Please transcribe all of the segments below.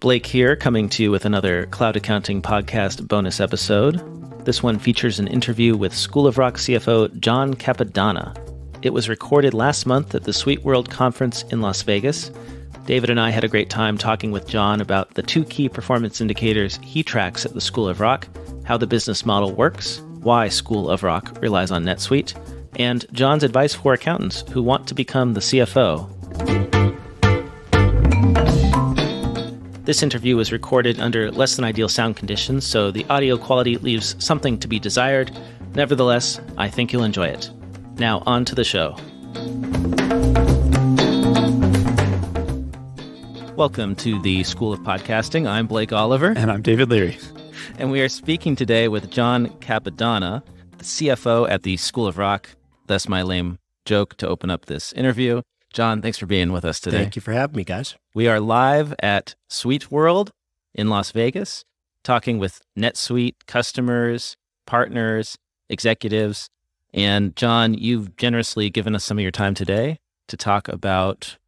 Blake here, coming to you with another Cloud Accounting Podcast bonus episode. This one features an interview with School of Rock CFO John Capadonna. It was recorded last month at the Sweet World Conference in Las Vegas. David and I had a great time talking with John about the two key performance indicators he tracks at the School of Rock, how the business model works, why School of Rock relies on NetSuite, and John's advice for accountants who want to become the CFO this interview was recorded under less than ideal sound conditions, so the audio quality leaves something to be desired. Nevertheless, I think you'll enjoy it. Now, on to the show. Welcome to the School of Podcasting. I'm Blake Oliver. And I'm David Leary. And we are speaking today with John Capadonna, the CFO at the School of Rock. That's my lame joke to open up this interview. John, thanks for being with us today. Thank you for having me, guys. We are live at Sweet World in Las Vegas, talking with NetSuite customers, partners, executives. And John, you've generously given us some of your time today to talk about,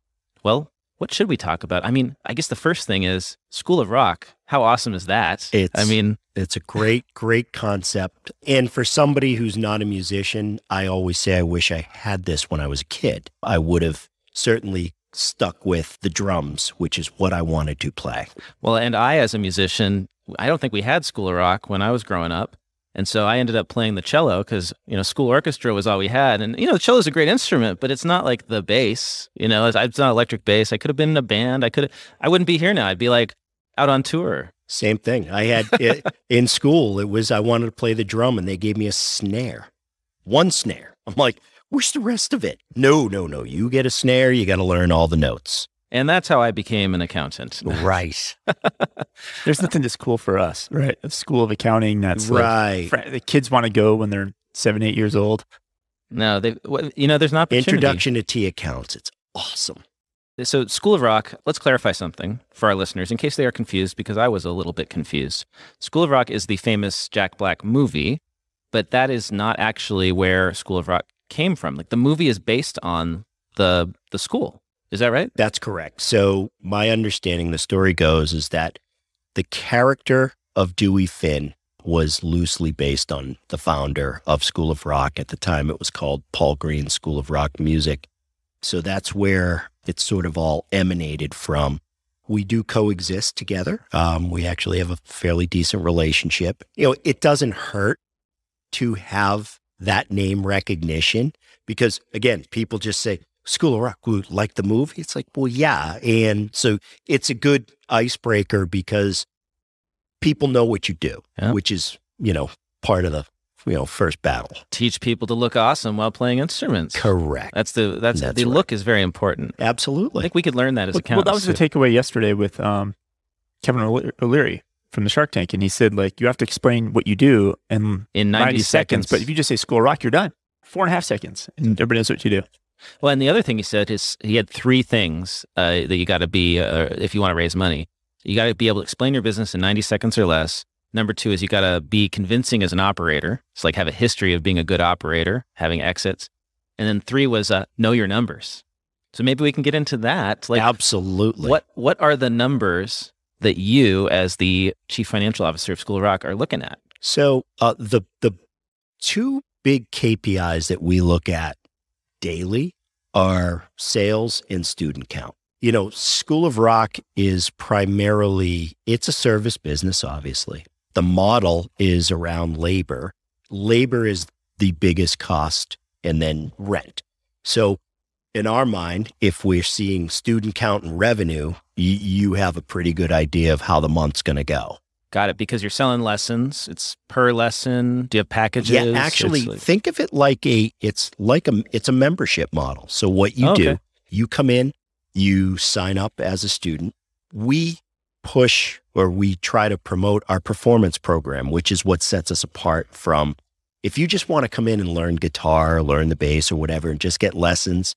well, what should we talk about? I mean, I guess the first thing is School of Rock. How awesome is that? It's, I mean, it's a great, great concept. And for somebody who's not a musician, I always say, I wish I had this when I was a kid. I would have certainly stuck with the drums, which is what I wanted to play. Well, and I, as a musician, I don't think we had school of rock when I was growing up. And so I ended up playing the cello because, you know, school orchestra was all we had. And, you know, the cello is a great instrument, but it's not like the bass, you know, it's, it's not electric bass. I could have been in a band. I could, I wouldn't be here now. I'd be like out on tour. Same thing. I had it, in school, it was I wanted to play the drum and they gave me a snare, one snare. I'm like, Where's the rest of it? No, no, no. You get a snare, you got to learn all the notes. And that's how I became an accountant. Right. There's nothing that's cool for us, right? A school of accounting that's right. Like, the kids want to go when they're seven, eight years old. No, they, you know, there's not Introduction to T accounts. It's awesome. So, School of Rock, let's clarify something for our listeners in case they are confused, because I was a little bit confused. School of Rock is the famous Jack Black movie, but that is not actually where School of Rock came from. Like the movie is based on the the school. Is that right? That's correct. So my understanding the story goes is that the character of Dewey Finn was loosely based on the founder of School of Rock. At the time it was called Paul Green School of Rock Music. So that's where it sort of all emanated from. We do coexist together. Um, we actually have a fairly decent relationship. You know, it doesn't hurt to have that name recognition because again, people just say School of Rock, we like the movie. It's like, well, yeah, and so it's a good icebreaker because people know what you do, yeah. which is you know part of the you know first battle teach people to look awesome while playing instruments correct that's the that's, that's the right. look is very important absolutely i think we could learn that as well, a well that was too. the takeaway yesterday with um, kevin O'Leary from the Shark Tank, and he said like you have to explain what you do in in ninety, 90 seconds, seconds, But if you just say School Rock, you're done. Four and a half seconds, and mm. everybody knows what you do. Well, and the other thing he said is he had three things uh, that you got to be uh, if you want to raise money. You got to be able to explain your business in 90 seconds or less. Number two is you got to be convincing as an operator. It's like have a history of being a good operator, having exits. And then three was uh, know your numbers. So maybe we can get into that. Like, Absolutely. What What are the numbers that you, as the chief financial officer of School of Rock, are looking at? So uh, the the two big KPIs that we look at daily are sales and student count. You know, School of Rock is primarily it's a service business, obviously. The model is around labor. Labor is the biggest cost, and then rent. So in our mind, if we're seeing student count and revenue, you have a pretty good idea of how the month's going to go. Got it. Because you're selling lessons, it's per lesson. Do you have packages? Yeah, actually, like... think of it like a it's like a it's a membership model. So what you oh, do, okay. you come in, you sign up as a student. We push or we try to promote our performance program, which is what sets us apart from if you just want to come in and learn guitar, learn the bass or whatever, and just get lessons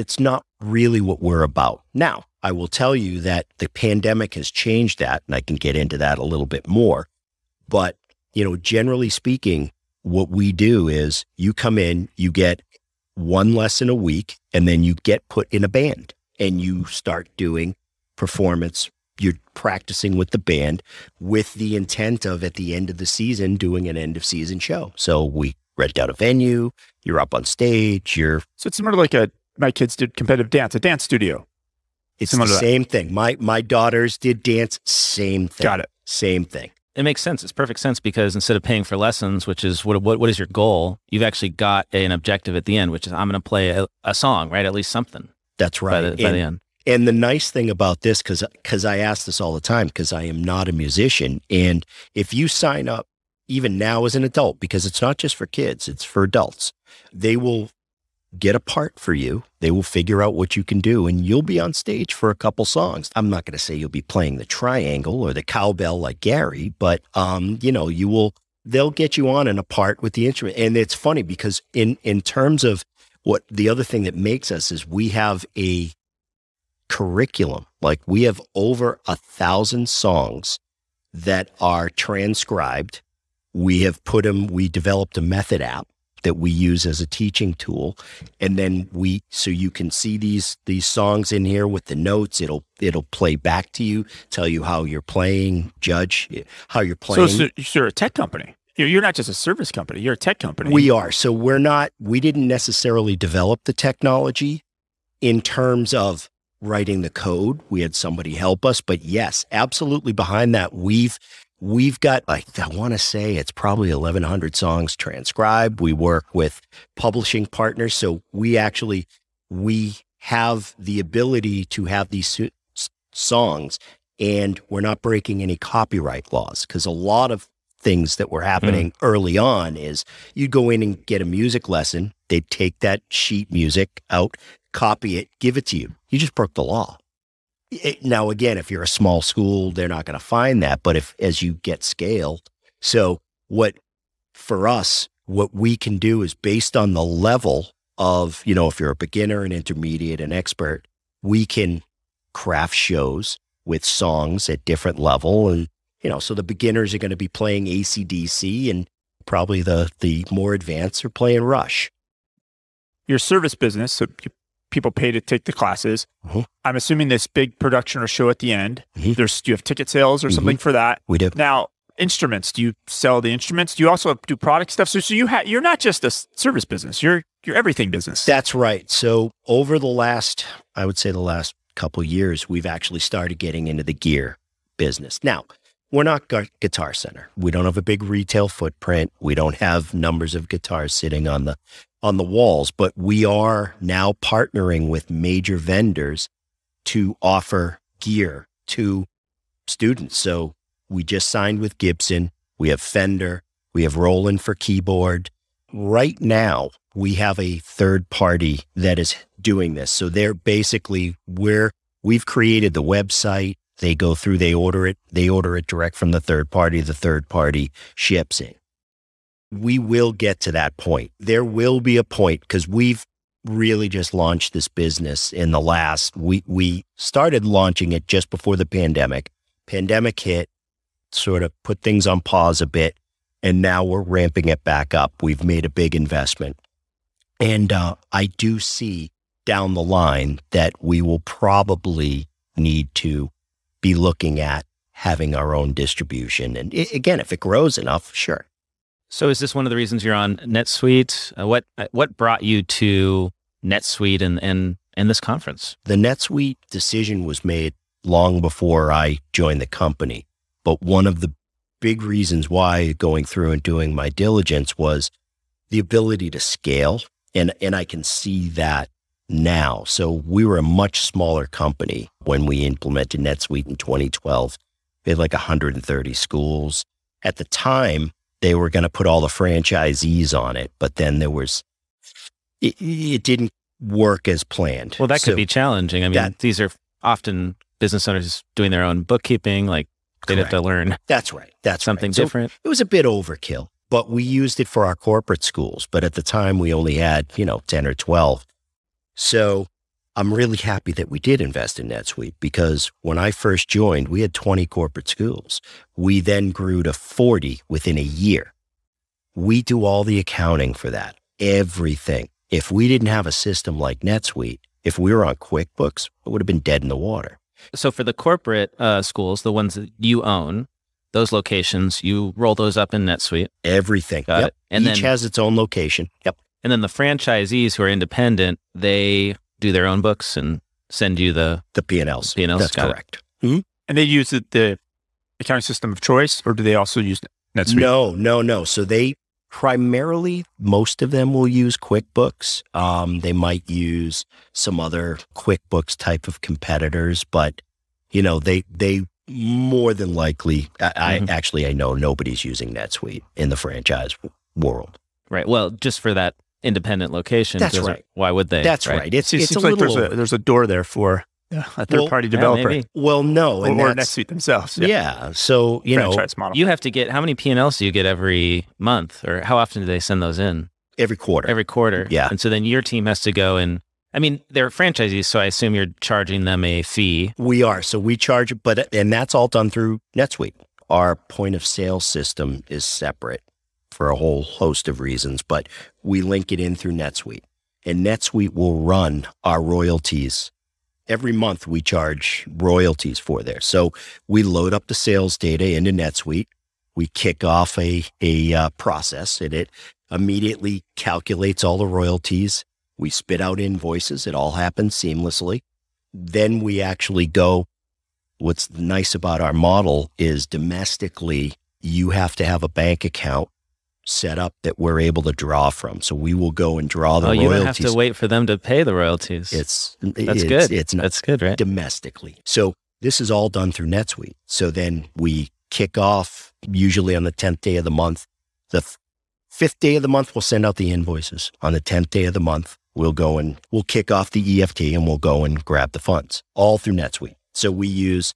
it's not really what we're about. Now, I will tell you that the pandemic has changed that, and I can get into that a little bit more. But, you know, generally speaking, what we do is you come in, you get one lesson a week, and then you get put in a band and you start doing performance. You're practicing with the band with the intent of at the end of the season doing an end of season show. So we rent out a venue, you're up on stage, you're. So it's sort of like a my kids did competitive dance, a dance studio. It's Similar the same thing. My my daughters did dance, same thing. Got it. Same thing. It makes sense. It's perfect sense because instead of paying for lessons, which is what what, what is your goal, you've actually got an objective at the end, which is I'm going to play a, a, song, right? At least something. That's right. By the, and, by the end. And the nice thing about this, because because I ask this all the time, because I am not a musician, and if you sign up even now as an adult, because it's not just for kids, it's for adults, they will get a part for you. They will figure out what you can do and you'll be on stage for a couple songs. I'm not going to say you'll be playing the triangle or the cowbell like Gary, but um, you know, you will they'll get you on in a part with the instrument. And it's funny because in in terms of what the other thing that makes us is we have a curriculum. Like we have over a thousand songs that are transcribed. We have put them, we developed a method app that we use as a teaching tool and then we so you can see these these songs in here with the notes it'll it'll play back to you tell you how you're playing judge how you're playing so, so you're a tech company you're not just a service company you're a tech company we are so we're not we didn't necessarily develop the technology in terms of writing the code we had somebody help us but yes absolutely behind that we've We've got, I, I want to say it's probably 1,100 songs transcribed. We work with publishing partners. So we actually, we have the ability to have these songs and we're not breaking any copyright laws because a lot of things that were hmm. happening mm. early on is you'd go in and get a music lesson. They'd take that sheet music out, copy it, give it to you. You just broke the law. It, now, again, if you're a small school, they're not going to find that. But if as you get scaled, so what for us, what we can do is based on the level of, you know, if you're a beginner, an intermediate, an expert, we can craft shows with songs at different level. And, you know, so the beginners are going to be playing ACDC and probably the, the more advanced are playing Rush. Your service business, so you people pay to take the classes. Mm-hmm. I'm assuming this big production or show at the end. Mm-hmm. There's do you have ticket sales or mm-hmm. something for that? We do. Now instruments. Do you sell the instruments? Do you also do product stuff? So so you ha- you're not just a service business. You're you're everything business. That's right. So over the last, I would say the last couple years, we've actually started getting into the gear business. Now we're not Guitar Center. We don't have a big retail footprint. We don't have numbers of guitars sitting on the on the walls, but we are now partnering with major vendors to offer gear to students. So we just signed with Gibson. We have Fender. We have Roland for keyboard. Right now, we have a third party that is doing this. So they're basically where we've created the website they go through, they order it, they order it direct from the third party, the third party ships it. We will get to that point. There will be a point because we've really just launched this business in the last we we started launching it just before the pandemic. Pandemic hit, sort of put things on pause a bit, and now we're ramping it back up. We've made a big investment. And uh, I do see down the line that we will probably need to be looking at having our own distribution. And it, again, if it grows enough, sure. So is this one of the reasons you're on NetSuite? Uh, what uh, what brought you to NetSuite and and and this conference? The NetSuite decision was made long before I joined the company, but one of the big reasons why going through and doing my diligence was the ability to scale and and I can see that now. So we were a much smaller company when we implemented NetSuite in 2012. We had like 130 schools. At the time, they were going to put all the franchisees on it, but then there was, it, it didn't work as planned. Well, that so could be challenging. I mean, that, these are often business owners doing their own bookkeeping. Like they'd have to learn. That's right. That's something right. so different. It was a bit overkill, but we used it for our corporate schools. But at the time, we only had, you know, 10 or 12. So I'm really happy that we did invest in NetSuite because when I first joined, we had 20 corporate schools. We then grew to 40 within a year. We do all the accounting for that, everything. If we didn't have a system like NetSuite, if we were on QuickBooks, it would have been dead in the water. So for the corporate uh, schools, the ones that you own, those locations, you roll those up in NetSuite. Everything. Got yep. it. And Each then, has its own location. Yep. And then the franchisees who are independent, they do their own books and send you the the P and Ls. P and Ls. That's correct. Mm-hmm. And they use the, the accounting system of choice, or do they also use NetSuite? No, no, no. So they primarily most of them will use QuickBooks. Um, they might use some other QuickBooks type of competitors, but you know they they more than likely. I, mm-hmm. I actually I know nobody's using NetSuite in the franchise world. Right. Well, just for that independent location. That's right. Why would they? That's right. right. It's, it it's seems like there's a, there's a door there for a third well, party developer. Yeah, well, no, and or, or NetSuite themselves. Yeah. yeah. So you Franchise know, model. you have to get how many P and Ls do you get every month, or how often do they send those in? Every quarter. Every quarter. Yeah. And so then your team has to go and. I mean, they're franchisees, so I assume you're charging them a fee. We are. So we charge, but, and that's all done through NetSuite. Our point of sale system is separate for a whole host of reasons, but we link it in through NetSuite. And NetSuite will run our royalties. Every month we charge royalties for there. So we load up the sales data into NetSuite. We kick off a, a uh, process and it immediately calculates all the royalties. We spit out invoices. It all happens seamlessly. Then we actually go. What's nice about our model is domestically, you have to have a bank account set up that we're able to draw from. So we will go and draw the oh, royalties. You don't have to wait for them to pay the royalties. It's that's it's, good. It's not that's good, right? Domestically. So this is all done through NetSuite. So then we kick off usually on the tenth day of the month. The fifth day of the month we'll send out the invoices. On the tenth day of the month we'll go and we'll kick off the EFT and we'll go and grab the funds all through NetSuite. So we use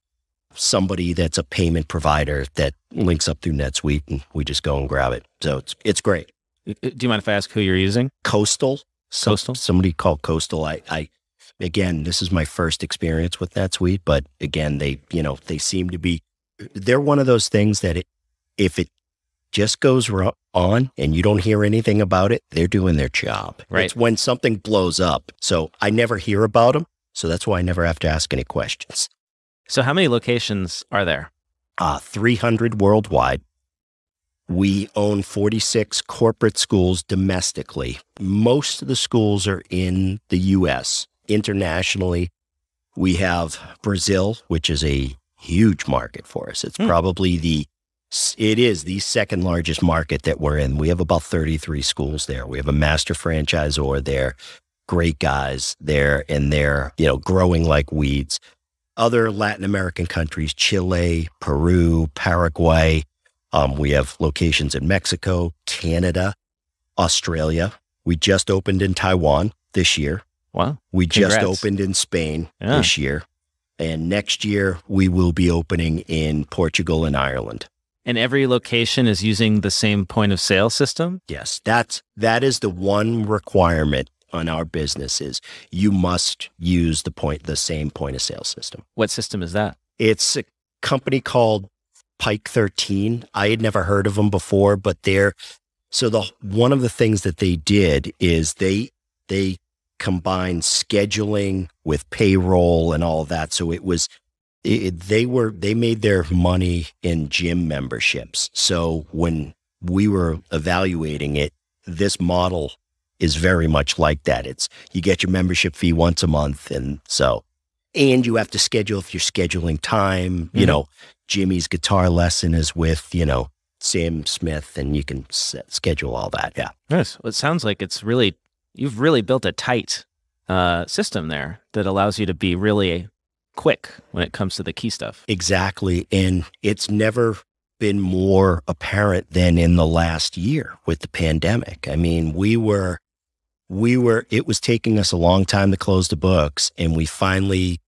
somebody that's a payment provider that links up through NetSuite and we just go and grab it. So it's it's great. Uh, uh, do you mind if I ask who you're using? Coastal. So, Coastal. Somebody called Coastal. I, I again, this is my first experience with NetSuite, but again, they you know they seem to be they're one of those things that it, if it just goes on and you don't hear anything about it, they're doing their job. Right. It's when something blows up. So I never hear about them. So that's why I never have to ask any questions. So, how many locations are there? Uh, 300 worldwide. We own 46 corporate schools domestically. Most of the schools are in the US. Internationally, we have Brazil, which is a huge market for us. It's mm. probably the it is the second largest market that we're in. We have about 33 schools there. We have a master franchisor there. Great guys there and they're, you know, growing like weeds other Latin American countries, Chile, Peru, Paraguay. Um, we have locations in Mexico, Canada, Australia. We just opened in Taiwan this year. Wow. We Congrats. just opened in Spain yeah. this year. And next year, we will be opening in Portugal and Ireland. And every location is using the same point of sale system? Yes. That's, that is the one requirement on our business is you must use the point the same point of sale system. What system is that? It's a company called Pike 13. I had never heard of them before, but they're so the one of the things that they did is they they combined scheduling with payroll and all that. So it was it, they were they made their money in gym memberships. So when we were evaluating it, this model is very much like that. It's you get your membership fee once a month, and so and you have to schedule if you're scheduling time. Mm-hmm. You know, Jimmy's guitar lesson is with you know Sam Smith, and you can set, schedule all that. Yeah, nice. Well, it sounds like it's really you've really built a tight uh, system there that allows you to be really quick when it comes to the key stuff. Exactly, and it's never been more apparent than in the last year with the pandemic. I mean, we were we were, it was taking us a long time to close the books. And we finally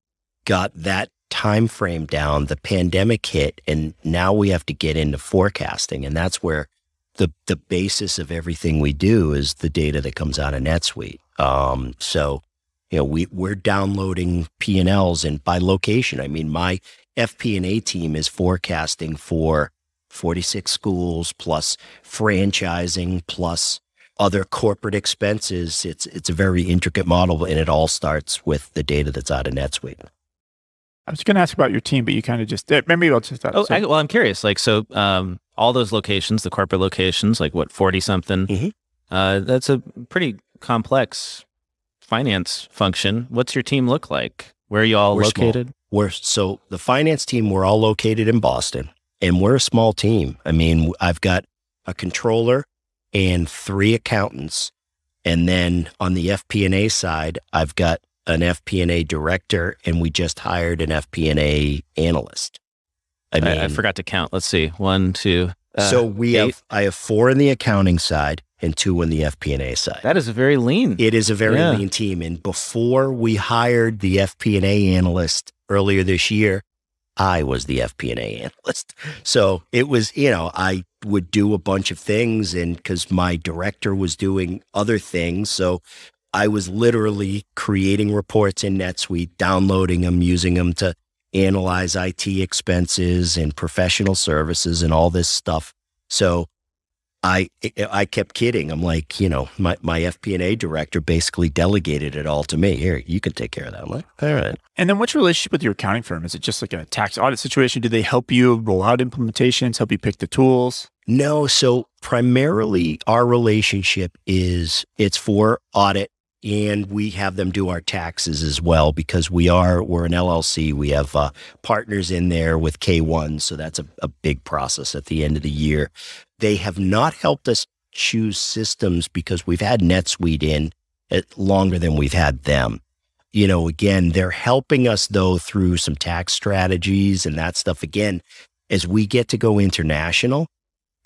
got that time frame down. The pandemic hit and now we have to get into forecasting. And that's where the, the basis of everything we do is the data that comes out of NetSuite. Um, so, you know, we, we're downloading P&Ls and by location. I mean, my FP&A team is forecasting for 46 schools plus franchising plus other corporate expenses. It's it's a very intricate model, and it all starts with the data that's out of NetSuite. I was going to ask about your team, but you kind of just eh, maybe I'll just. oh, so. I, well, I'm curious. Like, so um, all those locations, the corporate locations, like what forty something. Mm -hmm. uh, that's a pretty complex finance function. What's your team look like? Where are you all we're located? Small. We're so the finance team. We're all located in Boston, and we're a small team. I mean, I've got a controller and three accountants. And then on the FP&A side, I've got an FP&A director and we just hired an FP&A analyst. I mean, I, I forgot to count. Let's see. One, two. Uh, so we eight. have, I have four in the accounting side and two on the FP&A side. That is a very lean. It is a very yeah. lean team. And before we hired the FP&A analyst earlier this year, I was the FP&A analyst. So it was, you know, I would do a bunch of things and cuz my director was doing other things, so I was literally creating reports in NetSuite, downloading them, using them to analyze IT expenses and professional services and all this stuff. So I I kept kidding. I'm like, you know, my my FP&A director basically delegated it all to me. Here, you can take care of that. I'm like, all right. And then, what's your relationship with your accounting firm? Is it just like a tax audit situation? Do they help you roll out implementations? Help you pick the tools? No. So primarily, our relationship is it's for audit and we have them do our taxes as well because we are we're an LLC. We have uh, partners in there with K1, so that's a, a big process at the end of the year. They have not helped us choose systems because we've had NetSuite in uh, longer than we've had them. You know, again, they're helping us though through some tax strategies and that stuff. Again, as we get to go international,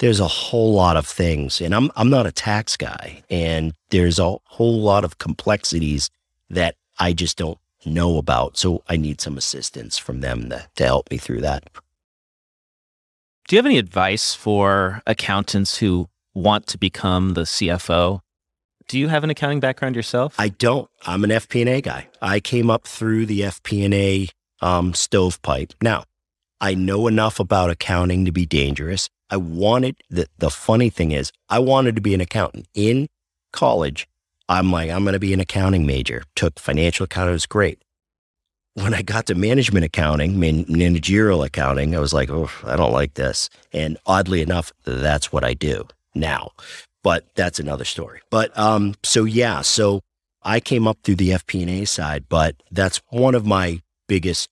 there's a whole lot of things and I'm I'm not a tax guy and there's a whole lot of complexities that I just don't know about. So I need some assistance from them to, to help me through that. Do you have any advice for accountants who want to become the CFO? Do you have an accounting background yourself? I don't. I'm an FP&A guy. I came up through the FP&A um, stovepipe. Now, I know enough about accounting to be dangerous. I wanted the, the funny thing is I wanted to be an accountant in college. I'm like, I'm going to be an accounting major. Took financial accounting. It was great. When I got to management accounting, man, managerial accounting, I was like, oh, I don't like this. And oddly enough, that's what I do now. But that's another story. But um, so yeah, so I came up through the FP&A side, but that's one of my biggest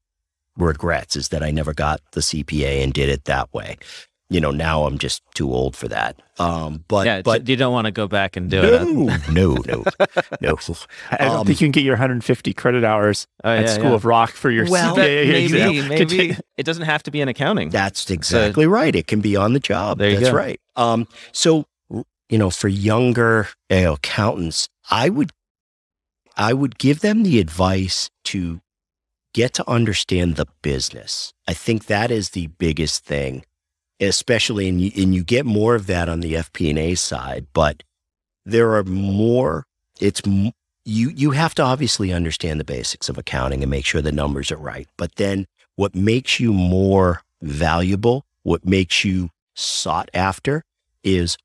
regrets is that I never got the CPA and did it that way you know, now I'm just too old for that. Um, but yeah, but you don't want to go back and do no, it. no, no, no. I don't um, think you can get your 150 credit hours oh, at School yeah. of Rock for your well, CPA maybe, exam. Maybe it doesn't have to be in accounting. That's exactly so, right. It can be on the job. There you That's go. right. Um, so you know, for younger you know, accountants, I would, I would give them the advice to get to understand the business. I think that is the biggest thing especially and you, and you get more of that on the FP&A side, but there are more. It's you you have to obviously understand the basics of accounting and make sure the numbers are right. But then what makes you more valuable, what makes you sought after, is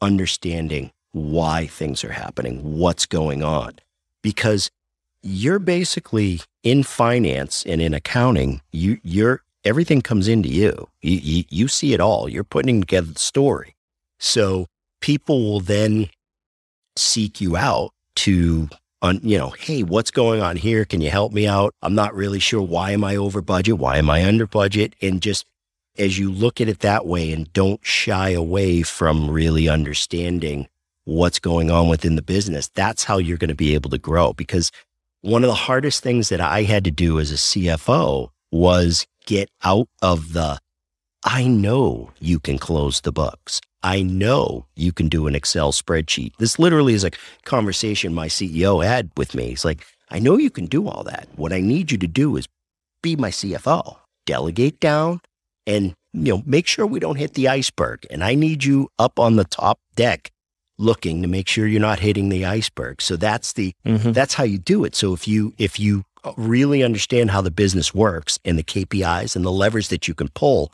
understanding why things are happening, what's going on, because you're basically in finance and in accounting, you, you're everything comes into you. You, you. you see it all. You're putting together the story. So people will then seek you out to, un, you know, hey, what's going on here? Can you help me out? I'm not really sure. Why am I over budget? Why am I under budget? And just as you look at it that way and don't shy away from really understanding what's going on within the business, that's how you're going to be able to grow. Because one of the hardest things that I had to do as a CFO was get out of the, I know you can close the books. I know you can do an Excel spreadsheet. This literally is a conversation my CEO had with me. He's like, I know you can do all that. What I need you to do is be my CFO, delegate down and you know, make sure we don't hit the iceberg. And I need you up on the top deck looking to make sure you're not hitting the iceberg. So that's the mm -hmm. that's how you do it. So if you if you really understand how the business works and the KPIs and the levers that you can pull,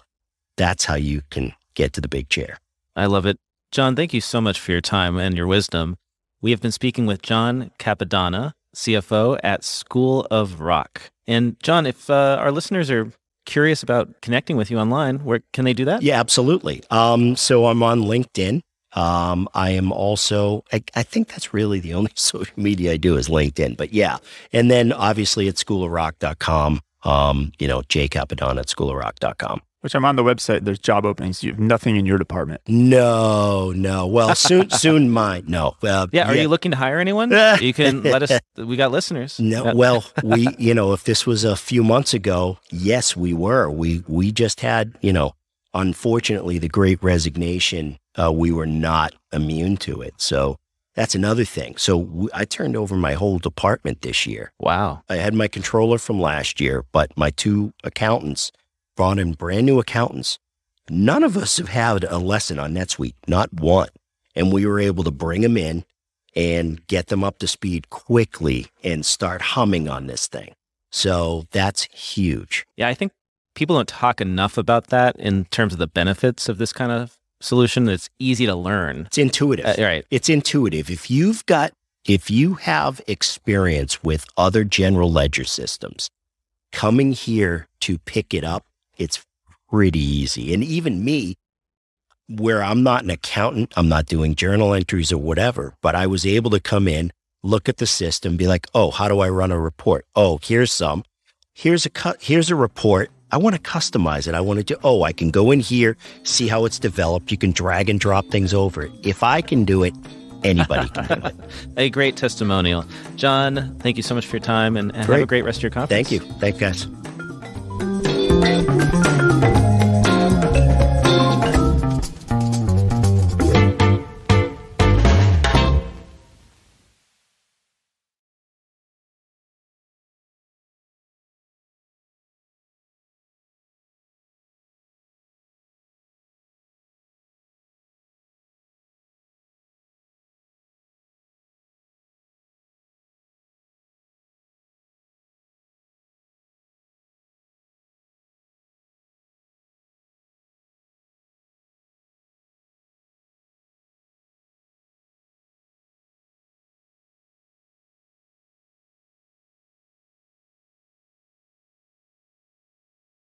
that's how you can get to the big chair. I love it. John, thank you so much for your time and your wisdom. We have been speaking with John Capadonna, CFO at School of Rock. And John, if uh, our listeners are curious about connecting with you online, where can they do that? Yeah, absolutely. Um, so I'm on LinkedIn. Um, I am also, I, I, think that's really the only social media I do is LinkedIn, but yeah. And then obviously at schoolofrock.com, um, you know, Jake Capadon at schoolofrock.com. Which I'm on the website. There's job openings. You have nothing in your department. No, no. Well, soon, soon mine. No. Uh, yeah. Are yeah. you looking to hire anyone? you can let us. We got listeners. No. well, we. You know, if this was a few months ago, yes, we were. We we just had. You know, unfortunately, the Great Resignation uh, we were not immune to it. So that's another thing. So w- I turned over my whole department this year. Wow. I had my controller from last year, but my two accountants brought in brand new accountants. None of us have had a lesson on NetSuite, not one. And we were able to bring them in and get them up to speed quickly and start humming on this thing. So that's huge. Yeah, I think people don't talk enough about that in terms of the benefits of this kind of solution that's easy to learn. It's intuitive. Uh, right. It's intuitive. If you've got if you have experience with other general ledger systems, coming here to pick it up, it's pretty easy. And even me, where I'm not an accountant, I'm not doing journal entries or whatever, but I was able to come in, look at the system, be like, "Oh, how do I run a report? Oh, here's some. Here's a cut, here's a report. I want to customize it. I wanted to oh, I can go in here, see how it's developed. You can drag and drop things over. If I can do it, anybody can do it. a great testimonial. John, thank you so much for your time and, and have a great rest of your conference. Thank you. Thank guys.